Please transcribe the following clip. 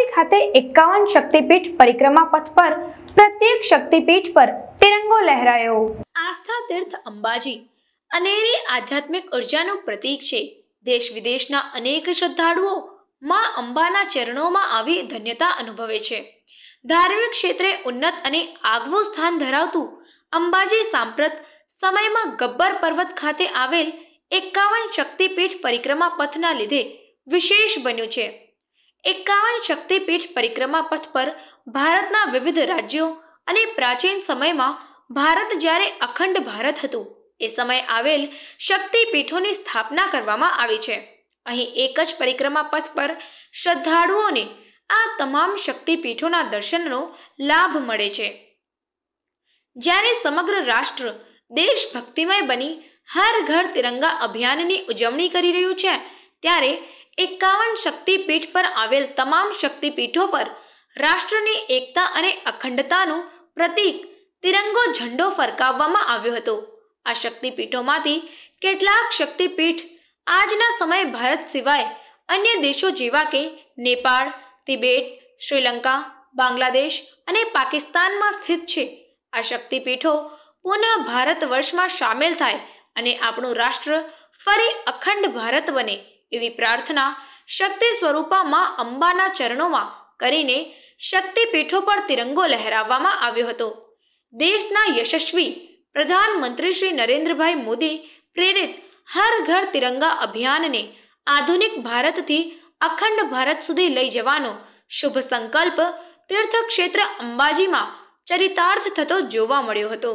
ગંગોત્રી ખાતે એકાવન શક્તિપીઠ પરિક્રમા પથ પર પ્રત્યેક શક્તિપીઠ પર તિરંગો લહેરાયો આસ્થા તીર્થ અંબાજી અનેરી આધ્યાત્મિક ઉર્જાનું પ્રતીક છે દેશ વિદેશના અનેક શ્રદ્ધાળુઓ મા અંબાના ચરણોમાં આવી ધન્યતા અનુભવે છે ધાર્મિક ક્ષેત્રે ઉન્નત અને આગવું સ્થાન ધરાવતું અંબાજી સાંપ્રત સમયમાં ગબ્બર પર્વત ખાતે આવેલ એકાવન શક્તિપીઠ પરિક્રમા પથના લીધે વિશેષ બન્યું છે એકાવન શક્તિપીઠ પરિક્રમા પથ પર ભારતના વિવિધ રાજ્યો અને પ્રાચીન સમયમાં ભારત જ્યારે અખંડ ભારત હતું એ સમય આવેલ શક્તિપીઠોની સ્થાપના કરવામાં આવી છે અહીં એક જ પરિક્રમા પથ પર શ્રદ્ધાળુઓને આ તમામ શક્તિપીઠોના દર્શનનો લાભ મળે છે જ્યારે સમગ્ર રાષ્ટ્ર દેશભક્તિમય બની હર ઘર તિરંગા અભિયાનની ઉજવણી કરી રહ્યું છે ત્યારે એકાવન શક્તિપીઠ પર આવેલ તમામ શક્તિપીઠો પર રાષ્ટ્રની એકતા અને અખંડતાનું પ્રતીક તિરંગો ઝંડો ફરકાવવામાં આવ્યો હતો આ શક્તિપીઠોમાંથી કેટલાક શક્તિપીઠ આજના સમયે ભારત સિવાય અન્ય દેશો જેવા કે નેપાળ તિબેટ શ્રીલંકા બાંગ્લાદેશ અને પાકિસ્તાનમાં સ્થિત છે આ શક્તિપીઠો પુનઃ ભારત વર્ષમાં સામેલ થાય અને આપણું રાષ્ટ્ર ફરી અખંડ ભારત બને એવી પ્રાર્થના શક્તિ સ્વરૂપામાં અંબાના ચરણોમાં કરીને શક્તિપીઠો પર તિરંગો લહેરાવવામાં આવ્યો હતો દેશના યશસ્વી પ્રધાનમંત્રી શ્રી નરેન્દ્રભાઈ મોદી પ્રેરિત હર ઘર તિરંગા અભિયાનને આધુનિક ભારતથી અખંડ ભારત સુધી લઈ જવાનો શુભ સંકલ્પ તીર્થક્ષેત્ર અંબાજીમાં ચરિતાર્થ થતો જોવા મળ્યો હતો